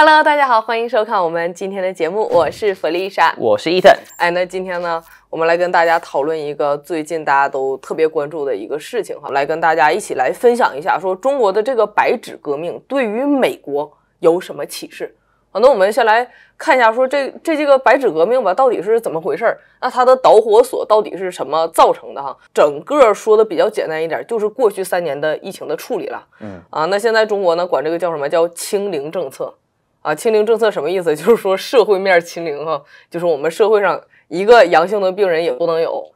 Hello，大家好，欢迎收看我们今天的节目，我是弗丽莎，我是伊顿。哎，那今天呢，我们来跟大家讨论一个最近大家都特别关注的一个事情哈，来跟大家一起来分享一下，说中国的这个白纸革命对于美国有什么启示？好，那我们先来看一下，说这这这个白纸革命吧，到底是怎么回事儿？那它的导火索到底是什么造成的哈？整个说的比较简单一点，就是过去三年的疫情的处理了。嗯啊，那现在中国呢，管这个叫什么叫清零政策？啊，清零政策什么意思？就是说社会面清零啊，就是我们社会上一个阳性的病人也不能有，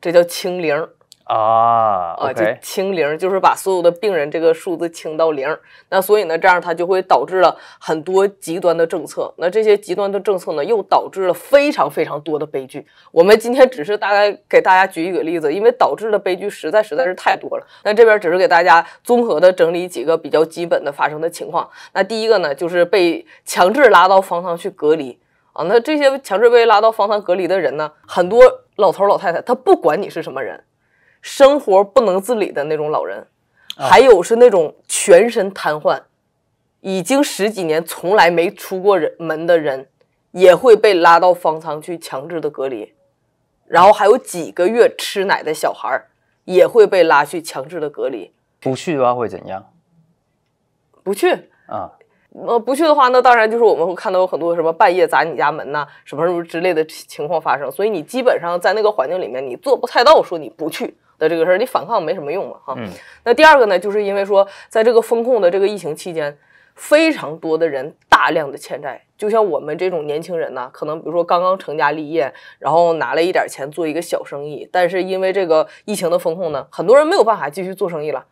这叫清零。啊啊！就清零，就是把所有的病人这个数字清到零。那所以呢，这样它就会导致了很多极端的政策。那这些极端的政策呢，又导致了非常非常多的悲剧。我们今天只是大概给大家举一个例子，因为导致的悲剧实在实在是太多了。那这边只是给大家综合的整理几个比较基本的发生的情况。那第一个呢，就是被强制拉到方舱去隔离啊。那这些强制被拉到方舱隔离的人呢，很多老头老太太，他不管你是什么人。生活不能自理的那种老人，还有是那种全身瘫痪、已经十几年从来没出过门的人，也会被拉到方舱去强制的隔离。然后还有几个月吃奶的小孩也会被拉去强制的隔离。不去的话会怎样？不去啊。呃，不去的话，那当然就是我们会看到有很多什么半夜砸你家门呐，什么什么之类的情况发生。所以你基本上在那个环境里面，你做不太到说你不去的这个事儿，你反抗没什么用嘛，哈。那第二个呢，就是因为说在这个风控的这个疫情期间，非常多的人大量的欠债，就像我们这种年轻人呐，可能比如说刚刚成家立业，然后拿了一点钱做一个小生意，但是因为这个疫情的风控呢，很多人没有办法继续做生意了，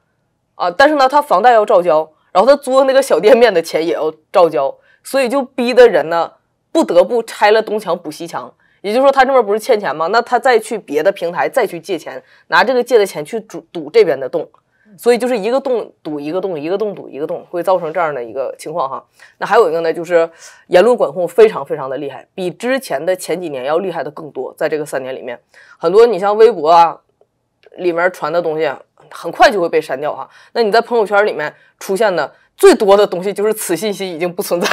啊，但是呢，他房贷要照交。然后他租那个小店面的钱也要照交，所以就逼的人呢不得不拆了东墙补西墙，也就是说他这边不是欠钱吗？那他再去别的平台再去借钱，拿这个借的钱去堵堵这边的洞，所以就是一个洞堵一个洞，一个洞堵一个洞，会造成这样的一个情况哈。那还有一个呢，就是言论管控非常非常的厉害，比之前的前几年要厉害的更多。在这个三年里面，很多你像微博啊里面传的东西。很快就会被删掉哈。那你在朋友圈里面出现的最多的东西就是此信息已经不存在。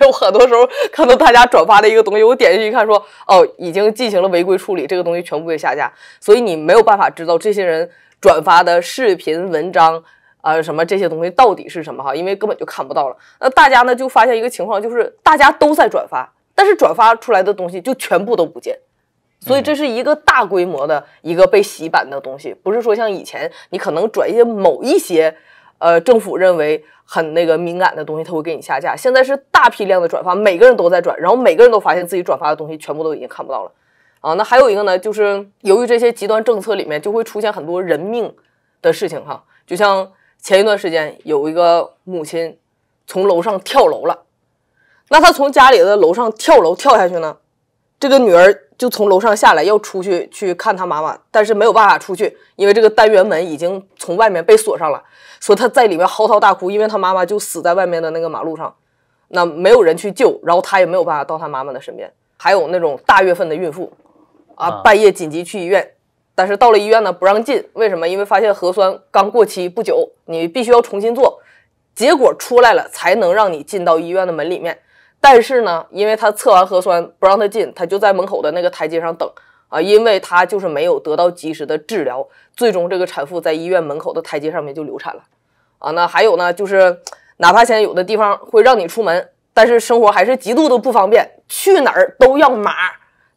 我很多时候看到大家转发的一个东西，我点进去一看说哦，已经进行了违规处理，这个东西全部被下架。所以你没有办法知道这些人转发的视频、文章啊什么这些东西到底是什么哈，因为根本就看不到了。那大家呢就发现一个情况，就是大家都在转发，但是转发出来的东西就全部都不见。所以这是一个大规模的一个被洗版的东西，不是说像以前你可能转一些某一些，呃，政府认为很那个敏感的东西，他会给你下架。现在是大批量的转发，每个人都在转，然后每个人都发现自己转发的东西全部都已经看不到了，啊，那还有一个呢，就是由于这些极端政策里面就会出现很多人命的事情哈，就像前一段时间有一个母亲从楼上跳楼了，那她从家里的楼上跳楼跳下去呢。这个女儿就从楼上下来，要出去去看她妈妈，但是没有办法出去，因为这个单元门已经从外面被锁上了。说她在里面嚎啕大哭，因为她妈妈就死在外面的那个马路上，那没有人去救，然后她也没有办法到她妈妈的身边。还有那种大月份的孕妇啊，半夜紧急去医院，但是到了医院呢不让进，为什么？因为发现核酸刚过期不久，你必须要重新做，结果出来了才能让你进到医院的门里面。但是呢，因为他测完核酸不让他进，他就在门口的那个台阶上等啊，因为他就是没有得到及时的治疗，最终这个产妇在医院门口的台阶上面就流产了，啊，那还有呢，就是哪怕现在有的地方会让你出门，但是生活还是极度的不方便，去哪儿都要码，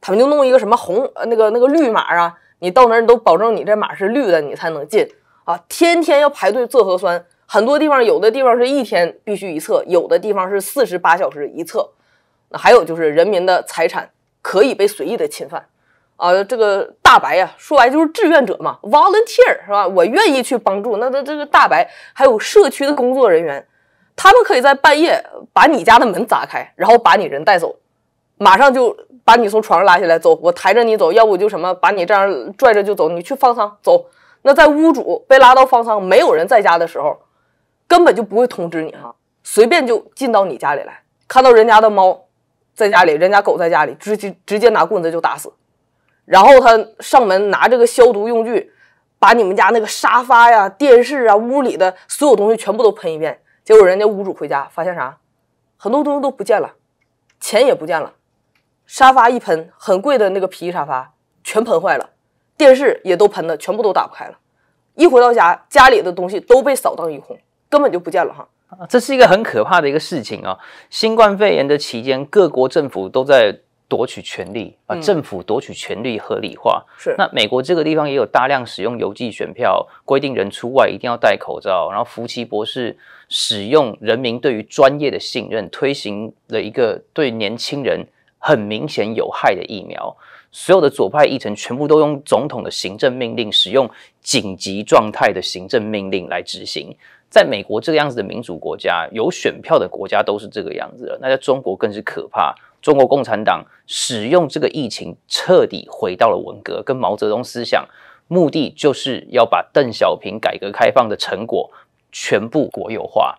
他们就弄一个什么红那个那个绿码啊，你到哪儿你都保证你这码是绿的，你才能进啊，天天要排队做核酸。很多地方，有的地方是一天必须一测，有的地方是四十八小时一测。那还有就是，人民的财产可以被随意的侵犯啊！这个大白呀，说白就是志愿者嘛，volunteer 是吧？我愿意去帮助。那这这个大白，还有社区的工作人员，他们可以在半夜把你家的门砸开，然后把你人带走，马上就把你从床上拉下来，走，我抬着你走，要不就什么把你这样拽着就走，你去方舱走。那在屋主被拉到方舱，没有人在家的时候。根本就不会通知你哈，随便就进到你家里来，看到人家的猫，在家里，人家狗在家里，直接直接拿棍子就打死，然后他上门拿这个消毒用具，把你们家那个沙发呀、电视啊、屋里的所有东西全部都喷一遍。结果人家屋主回家发现啥，很多东西都不见了，钱也不见了，沙发一喷，很贵的那个皮沙发全喷坏了，电视也都喷的全部都打不开了，一回到家，家里的东西都被扫荡一空。根本就不见了哈，这是一个很可怕的一个事情啊！新冠肺炎的期间，各国政府都在夺取权力啊，政府夺取权力合理化是。那美国这个地方也有大量使用邮寄选票，规定人出外一定要戴口罩，然后福奇博士使用人民对于专业的信任，推行了一个对年轻人很明显有害的疫苗，所有的左派议程全部都用总统的行政命令，使用紧急状态的行政命令来执行。在美国这个样子的民主国家，有选票的国家都是这个样子的。那在中国更是可怕。中国共产党使用这个疫情，彻底回到了文革，跟毛泽东思想，目的就是要把邓小平改革开放的成果全部国有化，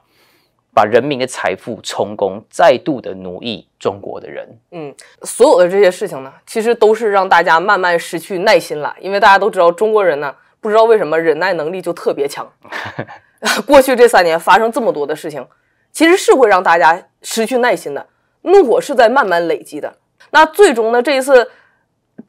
把人民的财富充公，再度的奴役中国的人。嗯，所有的这些事情呢，其实都是让大家慢慢失去耐心了。因为大家都知道，中国人呢，不知道为什么忍耐能力就特别强。过去这三年发生这么多的事情，其实是会让大家失去耐心的，怒火是在慢慢累积的。那最终呢，这一次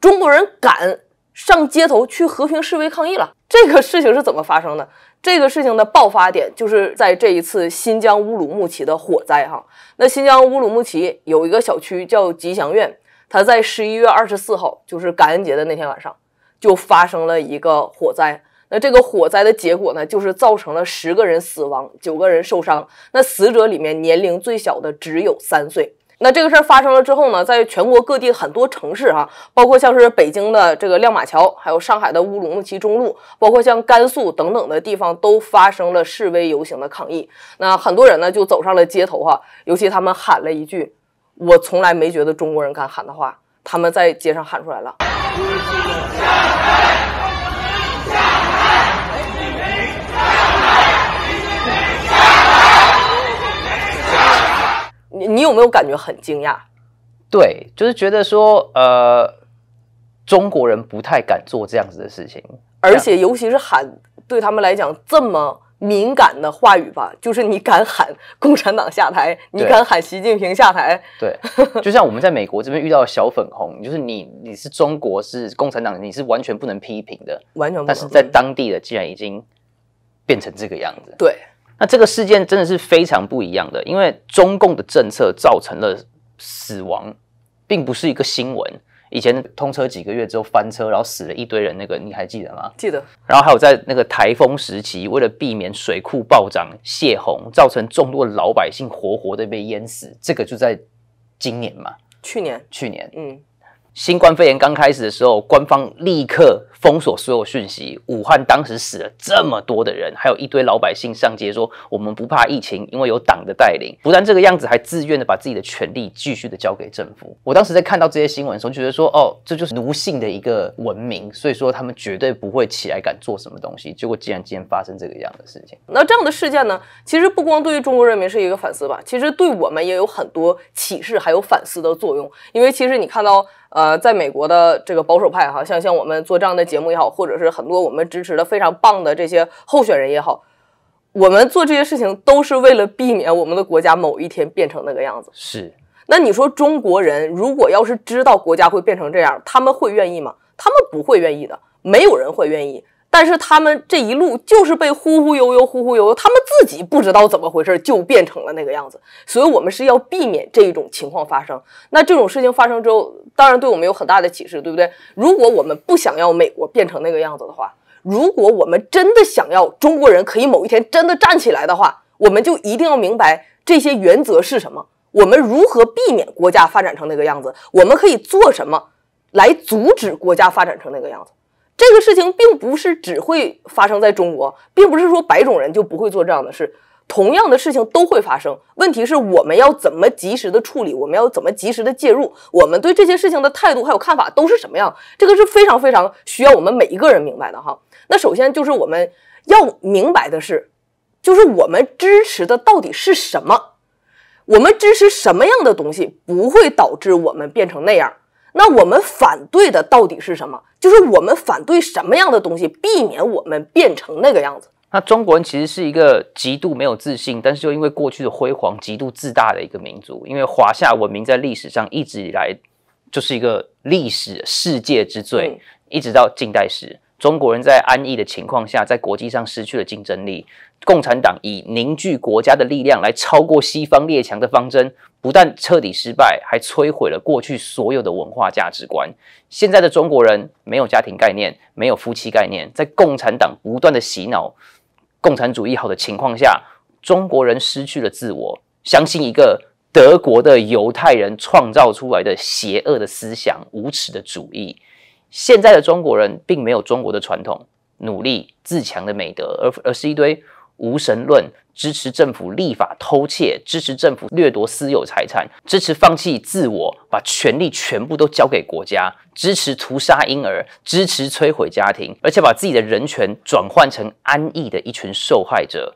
中国人敢上街头去和平示威抗议了，这个事情是怎么发生的？这个事情的爆发点就是在这一次新疆乌鲁木齐的火灾哈。那新疆乌鲁木齐有一个小区叫吉祥苑，它在十一月二十四号，就是感恩节的那天晚上，就发生了一个火灾。那这个火灾的结果呢，就是造成了十个人死亡，九个人受伤。那死者里面年龄最小的只有三岁。那这个事儿发生了之后呢，在全国各地很多城市，哈，包括像是北京的这个亮马桥，还有上海的乌鲁木齐中路，包括像甘肃等等的地方，都发生了示威游行的抗议。那很多人呢就走上了街头，哈，尤其他们喊了一句我从来没觉得中国人敢喊的话，他们在街上喊出来了。有没有感觉很惊讶？对，就是觉得说，呃，中国人不太敢做这样子的事情，而且尤其是喊对他们来讲这么敏感的话语吧，就是你敢喊共产党下台，你敢喊习近平下台，对，就像我们在美国这边遇到小粉红，就是你，你是中国，是共产党，你是完全不能批评的，完全。但是在当地的，既然已经变成这个样子，对。那这个事件真的是非常不一样的，因为中共的政策造成了死亡，并不是一个新闻。以前通车几个月之后翻车，然后死了一堆人，那个你还记得吗？记得。然后还有在那个台风时期，为了避免水库暴涨泄洪，造成众多老百姓活活的被淹死，这个就在今年嘛？去年？去年。嗯。新冠肺炎刚开始的时候，官方立刻。封锁所有讯息，武汉当时死了这么多的人，还有一堆老百姓上街说我们不怕疫情，因为有党的带领。不但这个样子，还自愿的把自己的权利继续的交给政府。我当时在看到这些新闻的时候，就觉得说，哦，这就是奴性的一个文明，所以说他们绝对不会起来敢做什么东西。结果竟然今天发生这个样的事情。那这样的事件呢，其实不光对于中国人民是一个反思吧，其实对我们也有很多启示还有反思的作用。因为其实你看到，呃，在美国的这个保守派哈，像像我们做这样的。节目也好，或者是很多我们支持的非常棒的这些候选人也好，我们做这些事情都是为了避免我们的国家某一天变成那个样子。是，那你说中国人如果要是知道国家会变成这样，他们会愿意吗？他们不会愿意的，没有人会愿意。但是他们这一路就是被忽忽悠悠、忽忽悠悠，他们自己不知道怎么回事就变成了那个样子。所以，我们是要避免这一种情况发生。那这种事情发生之后，当然对我们有很大的启示，对不对？如果我们不想要美国变成那个样子的话，如果我们真的想要中国人可以某一天真的站起来的话，我们就一定要明白这些原则是什么。我们如何避免国家发展成那个样子？我们可以做什么来阻止国家发展成那个样子？这个事情并不是只会发生在中国，并不是说白种人就不会做这样的事，同样的事情都会发生。问题是我们要怎么及时的处理，我们要怎么及时的介入，我们对这些事情的态度还有看法都是什么样？这个是非常非常需要我们每一个人明白的哈。那首先就是我们要明白的是，就是我们支持的到底是什么？我们支持什么样的东西不会导致我们变成那样？那我们反对的到底是什么？就是我们反对什么样的东西，避免我们变成那个样子。那中国人其实是一个极度没有自信，但是又因为过去的辉煌，极度自大的一个民族。因为华夏文明在历史上一直以来就是一个历史世界之最，一直到近代史。中国人在安逸的情况下，在国际上失去了竞争力。共产党以凝聚国家的力量来超过西方列强的方针，不但彻底失败，还摧毁了过去所有的文化价值观。现在的中国人没有家庭概念，没有夫妻概念，在共产党不断的洗脑、共产主义好的情况下，中国人失去了自我，相信一个德国的犹太人创造出来的邪恶的思想、无耻的主义。现在的中国人并没有中国的传统努力自强的美德，而而是一堆无神论，支持政府立法偷窃，支持政府掠夺私有财产，支持放弃自我，把权力全部都交给国家，支持屠杀婴儿，支持摧毁家庭，而且把自己的人权转换成安逸的一群受害者。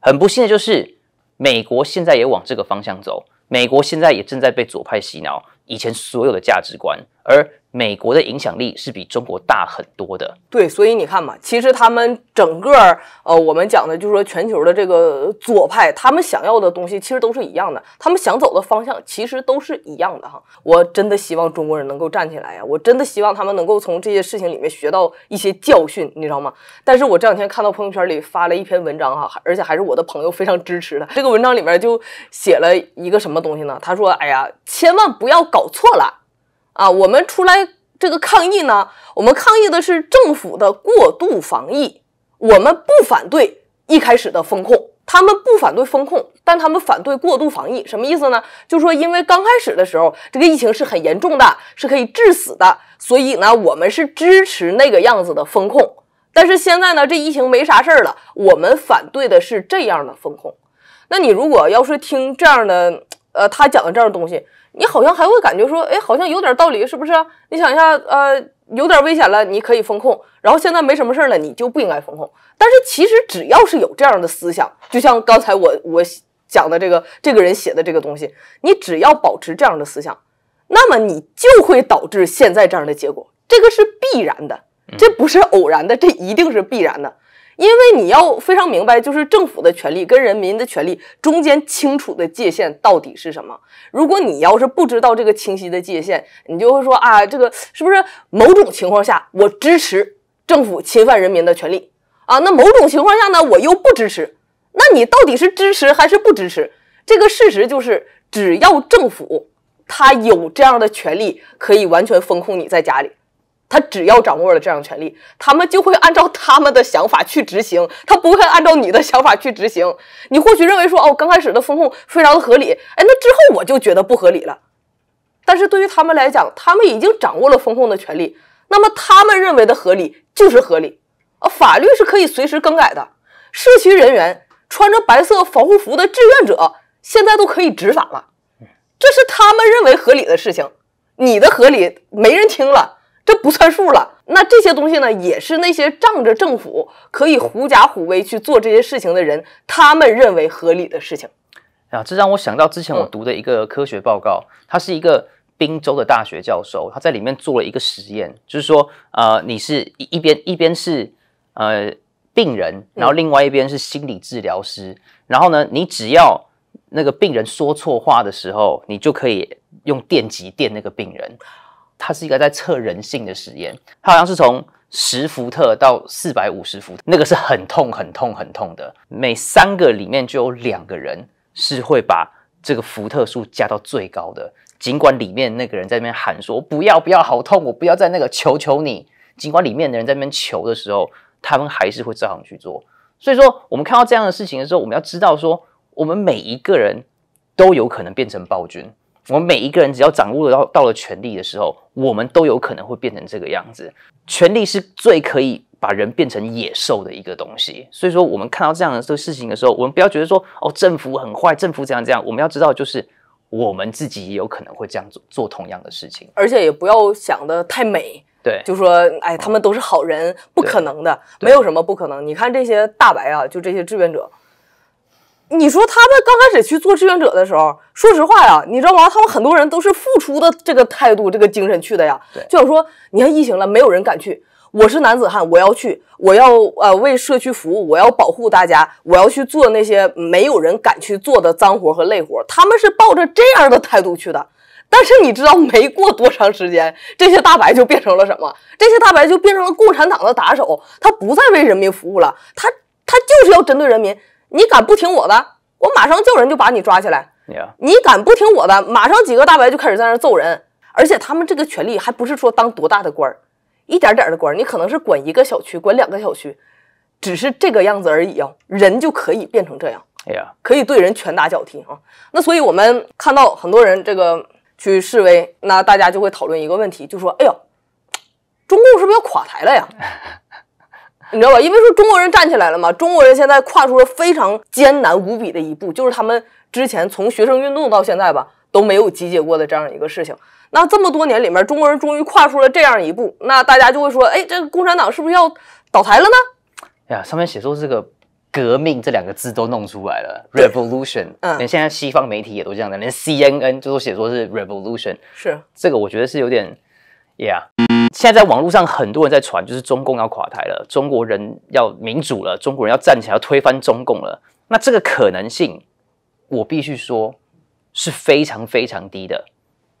很不幸的就是，美国现在也往这个方向走，美国现在也正在被左派洗脑，以前所有的价值观，而。美国的影响力是比中国大很多的，对，所以你看嘛，其实他们整个儿，呃，我们讲的就是说，全球的这个左派，他们想要的东西其实都是一样的，他们想走的方向其实都是一样的哈。我真的希望中国人能够站起来呀，我真的希望他们能够从这些事情里面学到一些教训，你知道吗？但是我这两天看到朋友圈里发了一篇文章哈，而且还是我的朋友非常支持的，这个文章里面就写了一个什么东西呢？他说，哎呀，千万不要搞错了。啊，我们出来这个抗议呢，我们抗议的是政府的过度防疫。我们不反对一开始的风控，他们不反对风控，但他们反对过度防疫。什么意思呢？就是说，因为刚开始的时候，这个疫情是很严重的，是可以致死的，所以呢，我们是支持那个样子的风控。但是现在呢，这疫情没啥事儿了，我们反对的是这样的风控。那你如果要是听这样的，呃，他讲的这样的东西。你好像还会感觉说，哎，好像有点道理，是不是？你想一下，呃，有点危险了，你可以封控，然后现在没什么事儿了，你就不应该封控。但是其实只要是有这样的思想，就像刚才我我讲的这个，这个人写的这个东西，你只要保持这样的思想，那么你就会导致现在这样的结果，这个是必然的，这不是偶然的，这一定是必然的。因为你要非常明白，就是政府的权利跟人民的权利中间清楚的界限到底是什么。如果你要是不知道这个清晰的界限，你就会说啊，这个是不是某种情况下我支持政府侵犯人民的权利啊？那某种情况下呢，我又不支持。那你到底是支持还是不支持？这个事实就是，只要政府他有这样的权利，可以完全封控你在家里。他只要掌握了这样的权利，他们就会按照他们的想法去执行，他不会按照你的想法去执行。你或许认为说哦，刚开始的风控非常的合理，哎，那之后我就觉得不合理了。但是对于他们来讲，他们已经掌握了风控的权利，那么他们认为的合理就是合理。啊，法律是可以随时更改的。社区人员穿着白色防护服的志愿者，现在都可以执法了，这是他们认为合理的事情，你的合理没人听了。这不算数了。那这些东西呢，也是那些仗着政府可以狐假虎威去做这些事情的人，他们认为合理的事情啊。这让我想到之前我读的一个科学报告，他是一个宾州的大学教授，他在里面做了一个实验，就是说，呃，你是一一边一边是呃病人，然后另外一边是心理治疗师，然后呢，你只要那个病人说错话的时候，你就可以用电极电那个病人。它是一个在测人性的实验，它好像是从十伏特到四百五十伏，那个是很痛、很痛、很痛的。每三个里面就有两个人是会把这个伏特数加到最高的，尽管里面那个人在那边喊说“不要、不要，好痛，我不要在那个，求求你”，尽管里面的人在那边求的时候，他们还是会照样去做。所以说，我们看到这样的事情的时候，我们要知道说，我们每一个人都有可能变成暴君。我们每一个人只要掌握了到到了权力的时候，我们都有可能会变成这个样子。权力是最可以把人变成野兽的一个东西。所以说，我们看到这样的这个事情的时候，我们不要觉得说哦，政府很坏，政府这样这样。我们要知道，就是我们自己也有可能会这样做做同样的事情，而且也不要想的太美。对，就说哎，他们都是好人，不可能的，没有什么不可能。你看这些大白啊，就这些志愿者。你说他们刚开始去做志愿者的时候，说实话呀，你知道吗？他们很多人都是付出的这个态度、这个精神去的呀。就想说，你看疫情了，没有人敢去，我是男子汉，我要去，我要呃为社区服务，我要保护大家，我要去做那些没有人敢去做的脏活和累活。他们是抱着这样的态度去的。但是你知道，没过多长时间，这些大白就变成了什么？这些大白就变成了共产党的打手，他不再为人民服务了，他他就是要针对人民。你敢不听我的，我马上叫人就把你抓起来。你你敢不听我的，马上几个大白就开始在那儿揍人。而且他们这个权利还不是说当多大的官儿，一点点的官儿，你可能是管一个小区，管两个小区，只是这个样子而已啊。人就可以变成这样，可以对人拳打脚踢啊。那所以我们看到很多人这个去示威，那大家就会讨论一个问题，就说：哎呀，中共是不是要垮台了呀？你知道吧？因为说中国人站起来了嘛，中国人现在跨出了非常艰难无比的一步，就是他们之前从学生运动到现在吧，都没有集结过的这样一个事情。那这么多年里面，中国人终于跨出了这样一步，那大家就会说，哎，这个共产党是不是要倒台了呢？哎呀，上面写说这个“革命”这两个字都弄出来了，revolution。嗯，连现在西方媒体也都这样的，连 CNN 就都写说是 revolution。是这个，我觉得是有点，yeah。现在在网络上很多人在传，就是中共要垮台了，中国人要民主了，中国人要站起来，要推翻中共了。那这个可能性，我必须说是非常非常低的。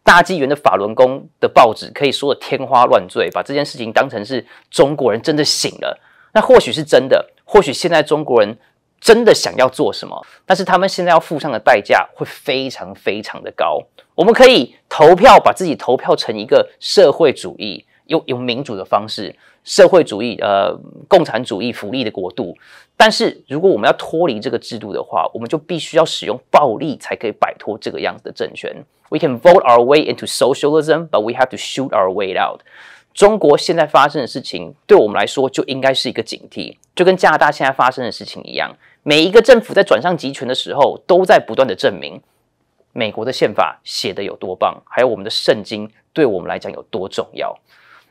大纪元的法轮功的报纸可以说的天花乱坠，把这件事情当成是中国人真的醒了。那或许是真的，或许现在中国人真的想要做什么，但是他们现在要付上的代价会非常非常的高。我们可以投票，把自己投票成一个社会主义。有有民主的方式，社会主义、呃，共产主义福利的国度。但是如果我们要脱离这个制度的话，我们就必须要使用暴力才可以摆脱这个样子的政权。We can vote our way into socialism, but we have to shoot our way out。中国现在发生的事情，对我们来说就应该是一个警惕，就跟加拿大现在发生的事情一样。每一个政府在转向集权的时候，都在不断的证明美国的宪法写的有多棒，还有我们的圣经对我们来讲有多重要。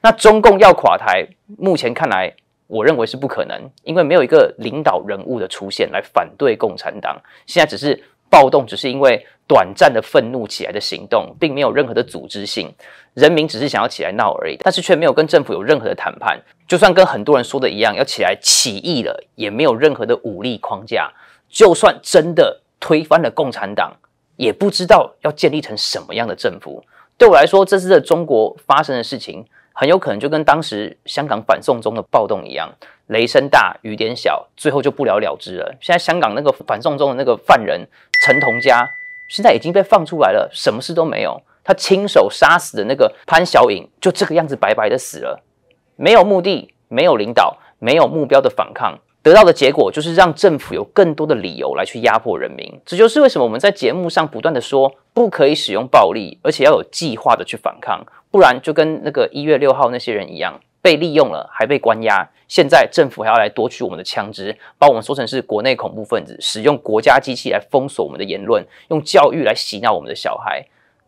那中共要垮台，目前看来，我认为是不可能，因为没有一个领导人物的出现来反对共产党。现在只是暴动，只是因为短暂的愤怒起来的行动，并没有任何的组织性。人民只是想要起来闹而已，但是却没有跟政府有任何的谈判。就算跟很多人说的一样，要起来起义了，也没有任何的武力框架。就算真的推翻了共产党，也不知道要建立成什么样的政府。对我来说，这次的中国发生的事情。很有可能就跟当时香港反送中的暴动一样，雷声大雨点小，最后就不了了之了。现在香港那个反送中的那个犯人陈同佳，现在已经被放出来了，什么事都没有。他亲手杀死的那个潘小颖，就这个样子白白的死了，没有目的、没有领导、没有目标的反抗。得到的结果就是让政府有更多的理由来去压迫人民，这就是为什么我们在节目上不断的说不可以使用暴力，而且要有计划的去反抗，不然就跟那个一月六号那些人一样，被利用了还被关押。现在政府还要来夺取我们的枪支，把我们说成是国内恐怖分子，使用国家机器来封锁我们的言论，用教育来洗脑我们的小孩。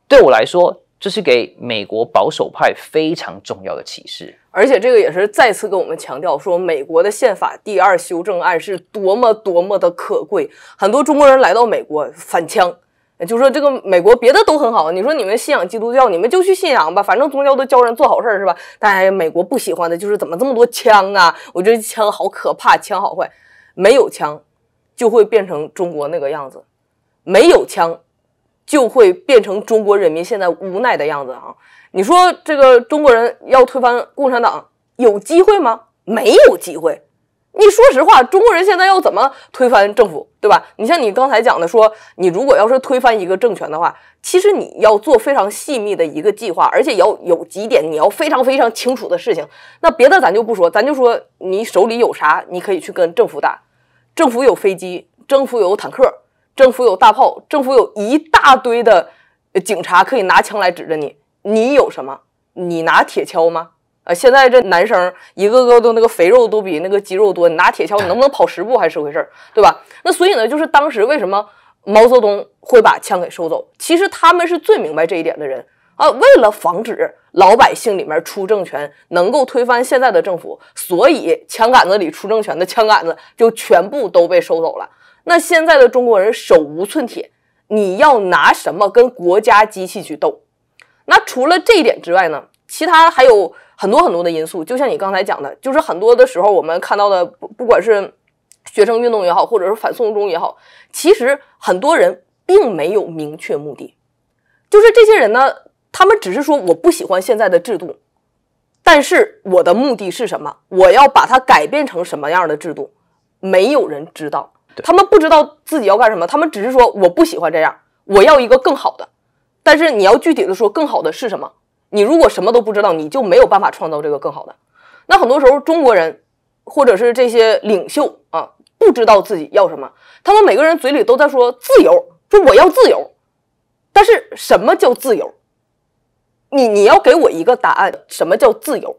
对我来说，这是给美国保守派非常重要的启示。而且这个也是再次跟我们强调说，美国的宪法第二修正案是多么多么的可贵。很多中国人来到美国反枪，就说这个美国别的都很好，你说你们信仰基督教，你们就去信仰吧，反正宗教都教人做好事儿是吧？但美国不喜欢的就是怎么这么多枪啊！我觉得枪好可怕，枪好坏，没有枪就会变成中国那个样子，没有枪就会变成中国人民现在无奈的样子啊！你说这个中国人要推翻共产党有机会吗？没有机会。你说实话，中国人现在要怎么推翻政府，对吧？你像你刚才讲的，说你如果要是推翻一个政权的话，其实你要做非常细密的一个计划，而且要有几点你要非常非常清楚的事情。那别的咱就不说，咱就说你手里有啥，你可以去跟政府打。政府有飞机，政府有坦克，政府有大炮，政府有一大堆的警察可以拿枪来指着你。你有什么？你拿铁锹吗？啊！现在这男生一个个都那个肥肉都比那个肌肉多，你拿铁锹，你能不能跑十步还是回事儿，对吧？那所以呢，就是当时为什么毛泽东会把枪给收走？其实他们是最明白这一点的人啊！为了防止老百姓里面出政权，能够推翻现在的政府，所以枪杆子里出政权的枪杆子就全部都被收走了。那现在的中国人手无寸铁，你要拿什么跟国家机器去斗？那除了这一点之外呢？其他还有很多很多的因素，就像你刚才讲的，就是很多的时候我们看到的，不不管是学生运动也好，或者是反送中也好，其实很多人并没有明确目的，就是这些人呢，他们只是说我不喜欢现在的制度，但是我的目的是什么？我要把它改变成什么样的制度？没有人知道，他们不知道自己要干什么，他们只是说我不喜欢这样，我要一个更好的。但是你要具体的说，更好的是什么？你如果什么都不知道，你就没有办法创造这个更好的。那很多时候，中国人，或者是这些领袖啊，不知道自己要什么。他们每个人嘴里都在说自由，说我要自由。但是什么叫自由？你你要给我一个答案，什么叫自由？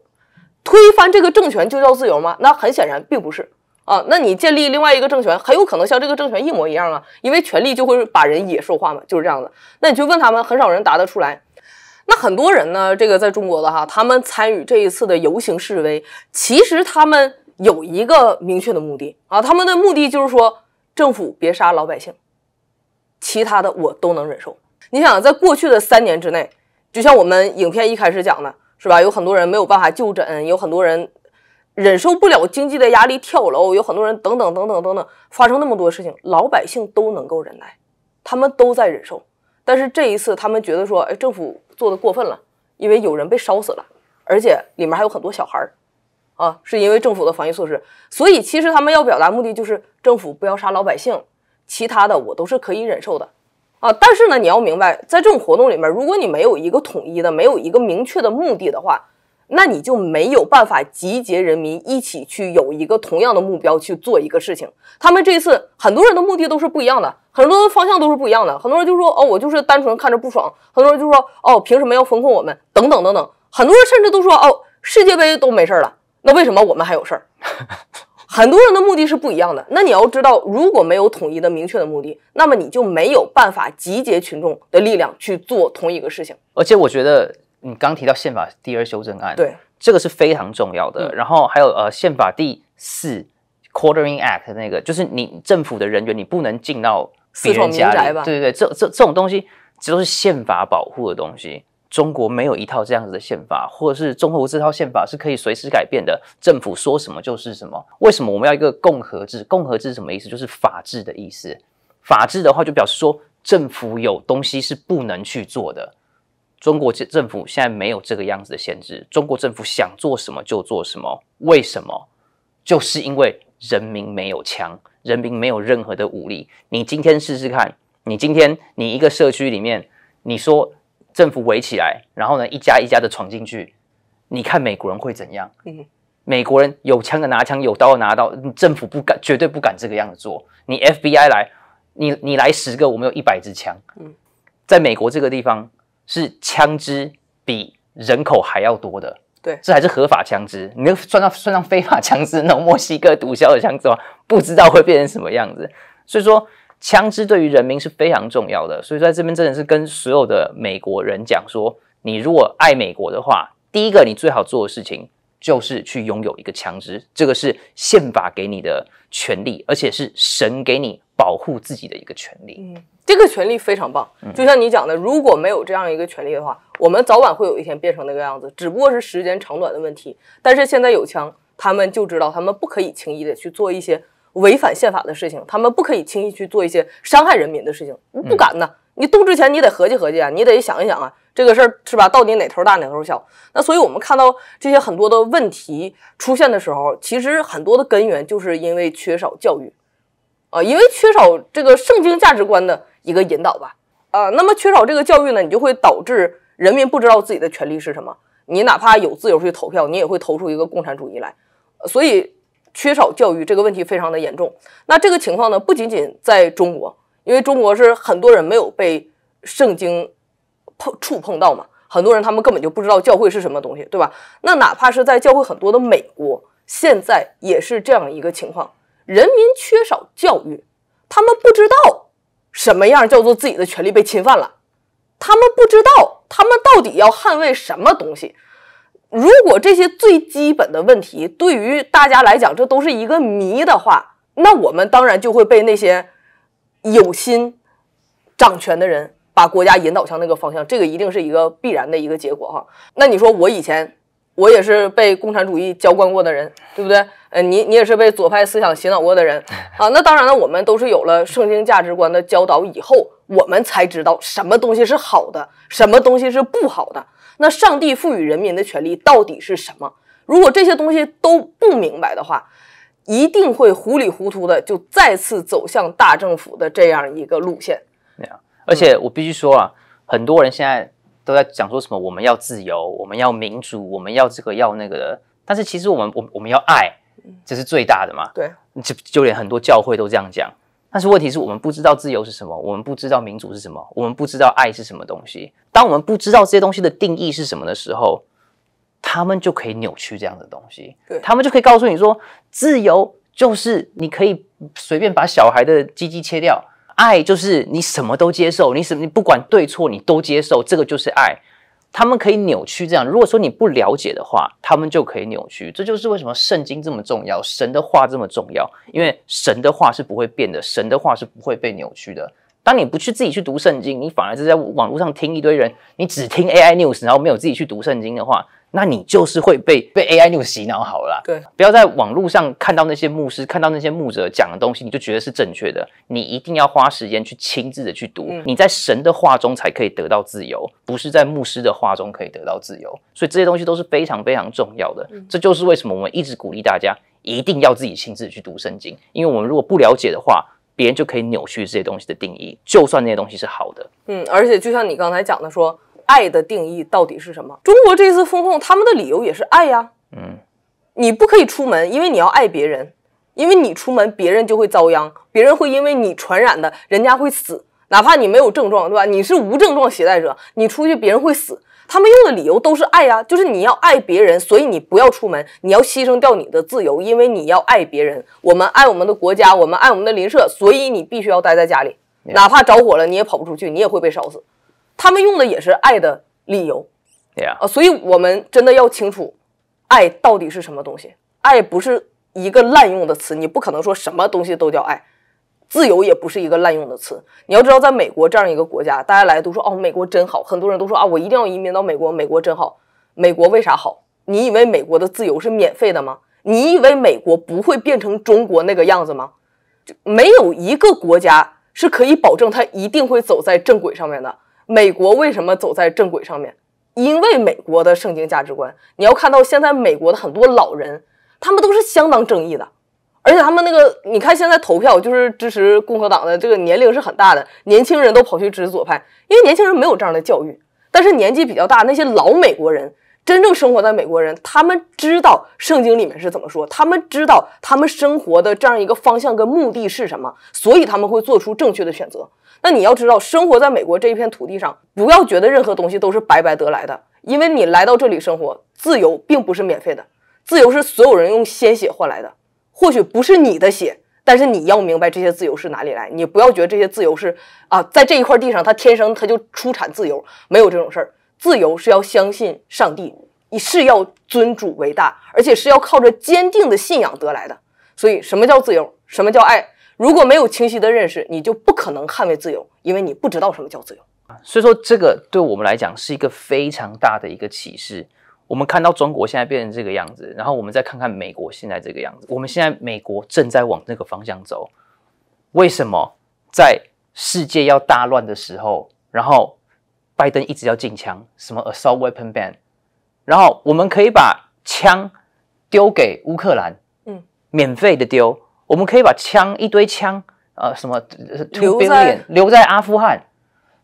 推翻这个政权就叫自由吗？那很显然并不是。啊，那你建立另外一个政权，很有可能像这个政权一模一样啊，因为权力就会把人野兽化嘛，就是这样的。那你去问他们，很少人答得出来。那很多人呢，这个在中国的哈，他们参与这一次的游行示威，其实他们有一个明确的目的啊，他们的目的就是说，政府别杀老百姓，其他的我都能忍受。你想，在过去的三年之内，就像我们影片一开始讲的，是吧？有很多人没有办法就诊，有很多人。忍受不了经济的压力，跳楼，有很多人等等等等等等，发生那么多事情，老百姓都能够忍耐，他们都在忍受。但是这一次，他们觉得说，哎，政府做的过分了，因为有人被烧死了，而且里面还有很多小孩儿，啊，是因为政府的防疫措施，所以其实他们要表达目的就是政府不要杀老百姓，其他的我都是可以忍受的，啊，但是呢，你要明白，在这种活动里面，如果你没有一个统一的，没有一个明确的目的的话。那你就没有办法集结人民一起去有一个同样的目标去做一个事情。他们这次很多人的目的都是不一样的，很多人方向都是不一样的。很多人就说：“哦，我就是单纯看着不爽。”很多人就说：“哦，凭什么要封控我们？”等等等等。很多人甚至都说：“哦，世界杯都没事了，那为什么我们还有事儿？” 很多人的目的是不一样的。那你要知道，如果没有统一的明确的目的，那么你就没有办法集结群众的力量去做同一个事情。而且我觉得。你刚提到宪法第二修正案，对，这个是非常重要的。然后还有呃，宪法第四 Quartering Act 那个，就是你政府的人员你不能进到别人家里吧？对对对，这这这种东西，这都是宪法保护的东西。中国没有一套这样子的宪法，或者是中国这套宪法是可以随时改变的，政府说什么就是什么。为什么我们要一个共和制？共和制是什么意思？就是法治的意思。法治的话，就表示说政府有东西是不能去做的。中国政政府现在没有这个样子的限制，中国政府想做什么就做什么。为什么？就是因为人民没有枪，人民没有任何的武力。你今天试试看，你今天你一个社区里面，你说政府围起来，然后呢一家一家的闯进去，你看美国人会怎样？美国人有枪的拿枪，有刀的拿刀，政府不敢，绝对不敢这个样子做。你 FBI 来，你你来十个，我们有一百支枪。嗯，在美国这个地方。是枪支比人口还要多的，对，这还是合法枪支。你能算上算上非法枪支，那墨西哥毒枭的枪支话，不知道会变成什么样子。所以说，枪支对于人民是非常重要的。所以在这边真的是跟所有的美国人讲说，你如果爱美国的话，第一个你最好做的事情。就是去拥有一个枪支，这个是宪法给你的权利，而且是神给你保护自己的一个权利。嗯，这个权利非常棒。就像你讲的，如果没有这样一个权利的话，我们早晚会有一天变成那个样子，只不过是时间长短的问题。但是现在有枪，他们就知道他们不可以轻易的去做一些违反宪法的事情，他们不可以轻易去做一些伤害人民的事情，不敢呐。你动之前，你得合计合计啊，你得想一想啊。这个事儿是吧？到底哪头大，哪头小？那所以，我们看到这些很多的问题出现的时候，其实很多的根源就是因为缺少教育，啊，因为缺少这个圣经价值观的一个引导吧，啊，那么缺少这个教育呢，你就会导致人民不知道自己的权利是什么，你哪怕有自由去投票，你也会投出一个共产主义来。所以，缺少教育这个问题非常的严重。那这个情况呢，不仅仅在中国，因为中国是很多人没有被圣经。碰触碰到嘛，很多人他们根本就不知道教会是什么东西，对吧？那哪怕是在教会很多的美国，现在也是这样一个情况，人民缺少教育，他们不知道什么样叫做自己的权利被侵犯了，他们不知道他们到底要捍卫什么东西。如果这些最基本的问题对于大家来讲这都是一个谜的话，那我们当然就会被那些有心掌权的人。把国家引导向那个方向，这个一定是一个必然的一个结果哈。那你说我以前，我也是被共产主义浇灌过的人，对不对？呃，你你也是被左派思想洗脑过的人啊。那当然了，我们都是有了圣经价值观的教导以后，我们才知道什么东西是好的，什么东西是不好的。那上帝赋予人民的权利到底是什么？如果这些东西都不明白的话，一定会糊里糊涂的就再次走向大政府的这样一个路线。而且我必须说啊，很多人现在都在讲说什么我们要自由，我们要民主，我们要这个要那个的。但是其实我们我我们要爱，这是最大的嘛。对，就就连很多教会都这样讲。但是问题是我们不知道自由是什么，我们不知道民主是什么，我们不知道爱是什么东西。当我们不知道这些东西的定义是什么的时候，他们就可以扭曲这样的东西。对他们就可以告诉你说，自由就是你可以随便把小孩的鸡鸡切掉。爱就是你什么都接受，你什你不管对错你都接受，这个就是爱。他们可以扭曲这样，如果说你不了解的话，他们就可以扭曲。这就是为什么圣经这么重要，神的话这么重要，因为神的话是不会变的，神的话是不会被扭曲的。当你不去自己去读圣经，你反而是在网络上听一堆人，你只听 AI news，然后没有自己去读圣经的话。那你就是会被被 AI 那种洗脑好了。对，不要在网络上看到那些牧师、看到那些牧者讲的东西，你就觉得是正确的。你一定要花时间去亲自的去读，你在神的话中才可以得到自由，不是在牧师的话中可以得到自由。所以这些东西都是非常非常重要的。这就是为什么我们一直鼓励大家一定要自己亲自去读圣经，因为我们如果不了解的话，别人就可以扭曲这些东西的定义，就算那些东西是好的。嗯，而且就像你刚才讲的说。爱的定义到底是什么？中国这次封控，他们的理由也是爱呀。嗯，你不可以出门，因为你要爱别人，因为你出门别人就会遭殃，别人会因为你传染的，人家会死。哪怕你没有症状，对吧？你是无症状携带者，你出去别人会死。他们用的理由都是爱呀，就是你要爱别人，所以你不要出门，你要牺牲掉你的自由，因为你要爱别人。我们爱我们的国家，我们爱我们的邻舍，所以你必须要待在家里。哪怕着火了，你也跑不出去，你也会被烧死。他们用的也是爱的理由，啊，所以我们真的要清楚，爱到底是什么东西？爱不是一个滥用的词，你不可能说什么东西都叫爱。自由也不是一个滥用的词。你要知道，在美国这样一个国家，大家来都说哦，美国真好。很多人都说啊，我一定要移民到美国，美国真好。美国为啥好？你以为美国的自由是免费的吗？你以为美国不会变成中国那个样子吗？就没有一个国家是可以保证它一定会走在正轨上面的。美国为什么走在正轨上面？因为美国的圣经价值观。你要看到现在美国的很多老人，他们都是相当正义的，而且他们那个，你看现在投票就是支持共和党的，这个年龄是很大的，年轻人都跑去支持左派，因为年轻人没有这样的教育。但是年纪比较大，那些老美国人，真正生活在美国人，他们知道圣经里面是怎么说，他们知道他们生活的这样一个方向跟目的是什么，所以他们会做出正确的选择。那你要知道，生活在美国这一片土地上，不要觉得任何东西都是白白得来的，因为你来到这里生活，自由并不是免费的，自由是所有人用鲜血换来的。或许不是你的血，但是你要明白这些自由是哪里来。你不要觉得这些自由是啊，在这一块地上，它天生它就出产自由，没有这种事儿。自由是要相信上帝，你是要尊主为大，而且是要靠着坚定的信仰得来的。所以，什么叫自由？什么叫爱？如果没有清晰的认识，你就不可能捍卫自由，因为你不知道什么叫自由。所以说，这个对我们来讲是一个非常大的一个启示。我们看到中国现在变成这个样子，然后我们再看看美国现在这个样子。我们现在美国正在往那个方向走。为什么在世界要大乱的时候，然后拜登一直要禁枪，什么 assault weapon ban，然后我们可以把枪丢给乌克兰，嗯，免费的丢。我们可以把枪一堆枪，呃，什么留在留在阿富汗，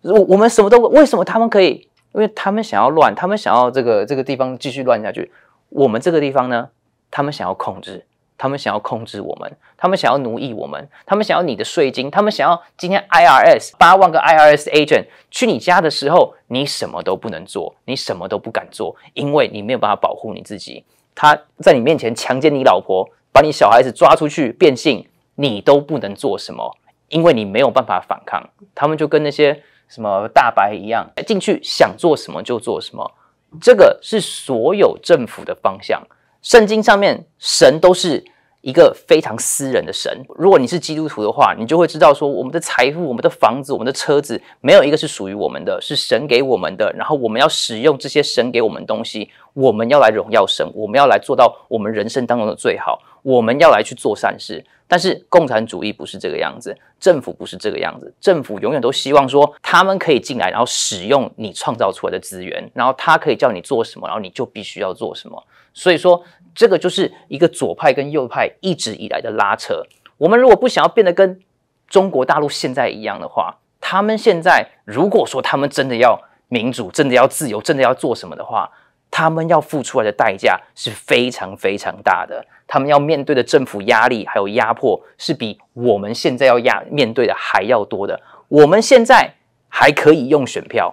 我我们什么都为什么他们可以？因为他们想要乱，他们想要这个这个地方继续乱下去。我们这个地方呢，他们想要控制，他们想要控制我们，他们想要奴役我们，他们想要你的税金，他们想要今天 IRS 八万个 IRS agent 去你家的时候，你什么都不能做，你什么都不敢做，因为你没有办法保护你自己。他在你面前强奸你老婆。把你小孩子抓出去变性，你都不能做什么，因为你没有办法反抗。他们就跟那些什么大白一样，进去想做什么就做什么。这个是所有政府的方向。圣经上面，神都是一个非常私人的神。如果你是基督徒的话，你就会知道说，我们的财富、我们的房子、我们的车子，没有一个是属于我们的，是神给我们的。然后我们要使用这些神给我们东西，我们要来荣耀神，我们要来做到我们人生当中的最好。我们要来去做善事，但是共产主义不是这个样子，政府不是这个样子，政府永远都希望说他们可以进来，然后使用你创造出来的资源，然后他可以叫你做什么，然后你就必须要做什么。所以说，这个就是一个左派跟右派一直以来的拉扯。我们如果不想要变得跟中国大陆现在一样的话，他们现在如果说他们真的要民主，真的要自由，真的要做什么的话，他们要付出来的代价是非常非常大的。他们要面对的政府压力还有压迫，是比我们现在要压面对的还要多的。我们现在还可以用选票，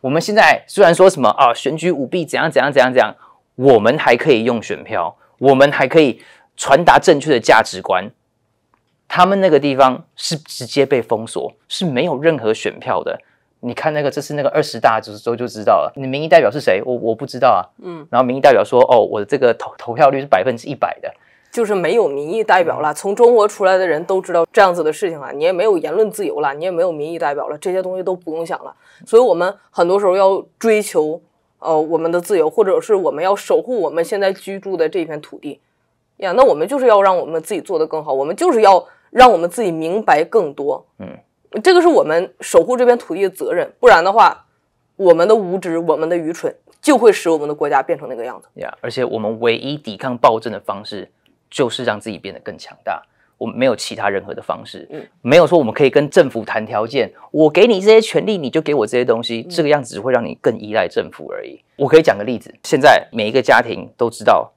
我们现在虽然说什么啊选举舞弊怎样怎样怎样怎样，我们还可以用选票，我们还可以传达正确的价值观。他们那个地方是直接被封锁，是没有任何选票的。你看那个，这是那个二十大之后就知道了。你民意代表是谁？我我不知道啊。嗯。然后民意代表说：“哦，我的这个投投票率是百分之一百的，就是没有民意代表了。”从中国出来的人都知道这样子的事情啊，你也没有言论自由了，你也没有民意代表了，这些东西都不用想了。所以，我们很多时候要追求呃我们的自由，或者是我们要守护我们现在居住的这片土地。呀，那我们就是要让我们自己做得更好，我们就是要让我们自己明白更多。嗯。这个是我们守护这片土地的责任，不然的话，我们的无知、我们的愚蠢，就会使我们的国家变成那个样子。呀！而且我们唯一抵抗暴政的方式，就是让自己变得更强大。我们没有其他任何的方式。嗯，没有说我们可以跟政府谈条件，我给你这些权利，你就给我这些东西。这个样子会让你更依赖政府而已。我可以讲个例子，现在每一个家庭都知道，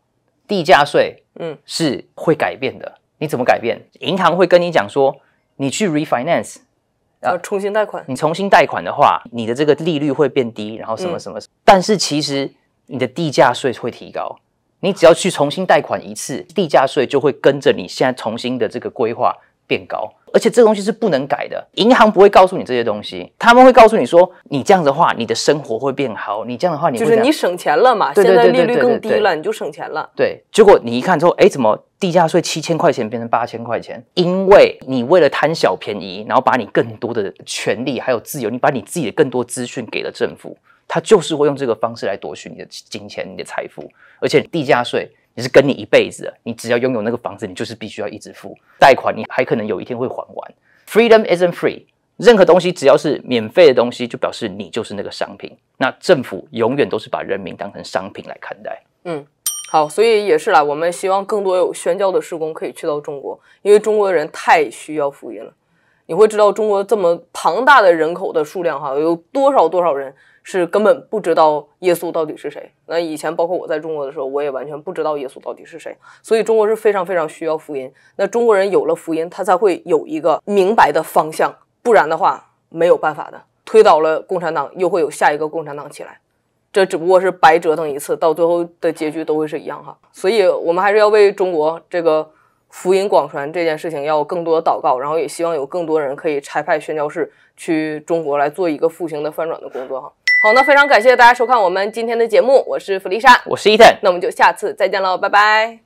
地价税，嗯，是会改变的。你怎么改变？银行会跟你讲说，你去 refinance。要重新贷款，你重新贷款的话，你的这个利率会变低，然后什么什么，但是其实你的地价税会提高。你只要去重新贷款一次，地价税就会跟着你现在重新的这个规划变高，而且这个东西是不能改的，银行不会告诉你这些东西，他们会告诉你说你这样的话，你的生活会变好，你这样的话你就是你省钱了嘛，现在利率更低了，你就省钱了。对，结果你一看之后，哎，怎么？地价税七千块钱变成八千块钱，因为你为了贪小便宜，然后把你更多的权利还有自由，你把你自己的更多资讯给了政府，他就是会用这个方式来夺取你的金钱、你的财富。而且地价税你是跟你一辈子的，你只要拥有那个房子，你就是必须要一直付贷款，你还可能有一天会还完。Freedom isn't free，任何东西只要是免费的东西，就表示你就是那个商品。那政府永远都是把人民当成商品来看待。嗯。好，所以也是啦。我们希望更多有宣教的士工可以去到中国，因为中国人太需要福音了。你会知道，中国这么庞大的人口的数量，哈，有多少多少人是根本不知道耶稣到底是谁？那以前包括我在中国的时候，我也完全不知道耶稣到底是谁。所以中国是非常非常需要福音。那中国人有了福音，他才会有一个明白的方向，不然的话没有办法的。推倒了共产党，又会有下一个共产党起来。这只不过是白折腾一次，到最后的结局都会是一样哈，所以我们还是要为中国这个福音广传这件事情，要更多的祷告，然后也希望有更多人可以拆派宣教士去中国来做一个复兴的翻转的工作哈。好，那非常感谢大家收看我们今天的节目，我是弗丽莎，我是伊藤，那我们就下次再见了，拜拜。